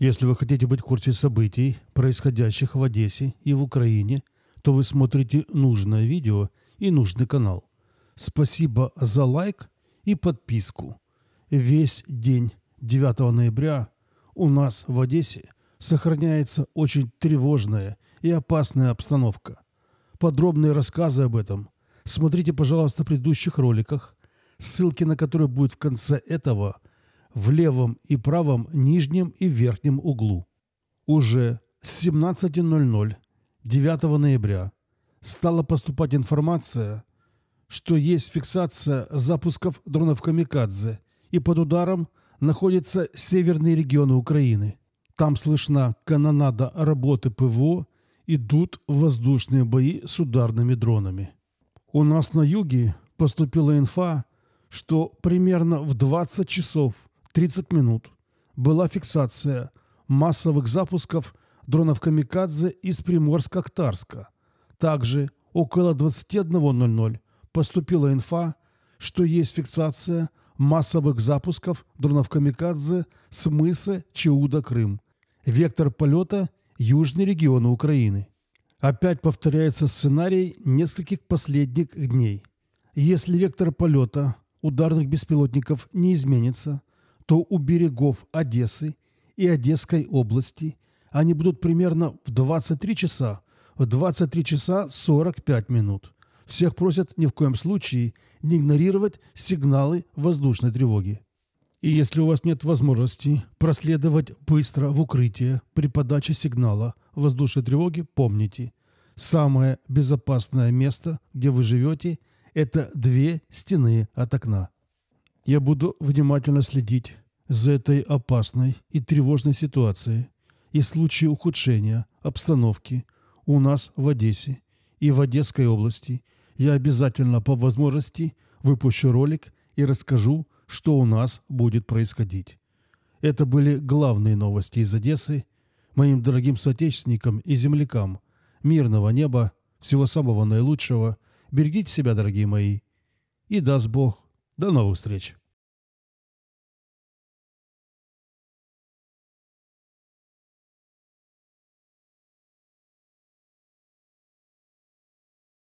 Если вы хотите быть в курсе событий, происходящих в Одессе и в Украине, то вы смотрите нужное видео и нужный канал. Спасибо за лайк и подписку. Весь день 9 ноября у нас в Одессе сохраняется очень тревожная и опасная обстановка. Подробные рассказы об этом смотрите, пожалуйста, в предыдущих роликах, ссылки на которые будут в конце этого – в левом и правом нижнем и верхнем углу. Уже с 17.00 9 ноября стала поступать информация, что есть фиксация запусков дронов «Камикадзе» и под ударом находятся северные регионы Украины. Там слышна канонада работы ПВО, идут воздушные бои с ударными дронами. У нас на юге поступила инфа, что примерно в 20 часов 30 минут была фиксация массовых запусков дронов «Камикадзе» из Приморска-Актарска. Также около 21.00 поступила инфа, что есть фиксация массовых запусков дронов «Камикадзе» с мыса Чауда-Крым. Вектор полета – южный регионы Украины. Опять повторяется сценарий нескольких последних дней. Если вектор полета ударных беспилотников не изменится – то у берегов Одессы и Одесской области они будут примерно в 23 часа, в 23 часа 45 минут. Всех просят ни в коем случае не игнорировать сигналы воздушной тревоги. И если у вас нет возможности проследовать быстро в укрытие при подаче сигнала воздушной тревоги, помните, самое безопасное место, где вы живете, это две стены от окна. Я буду внимательно следить за этой опасной и тревожной ситуацией и в случае ухудшения обстановки у нас в Одессе и в Одесской области я обязательно по возможности выпущу ролик и расскажу, что у нас будет происходить. Это были главные новости из Одессы. Моим дорогим соотечественникам и землякам мирного неба, всего самого наилучшего. Берегите себя, дорогие мои. И даст Бог, до новых встреч!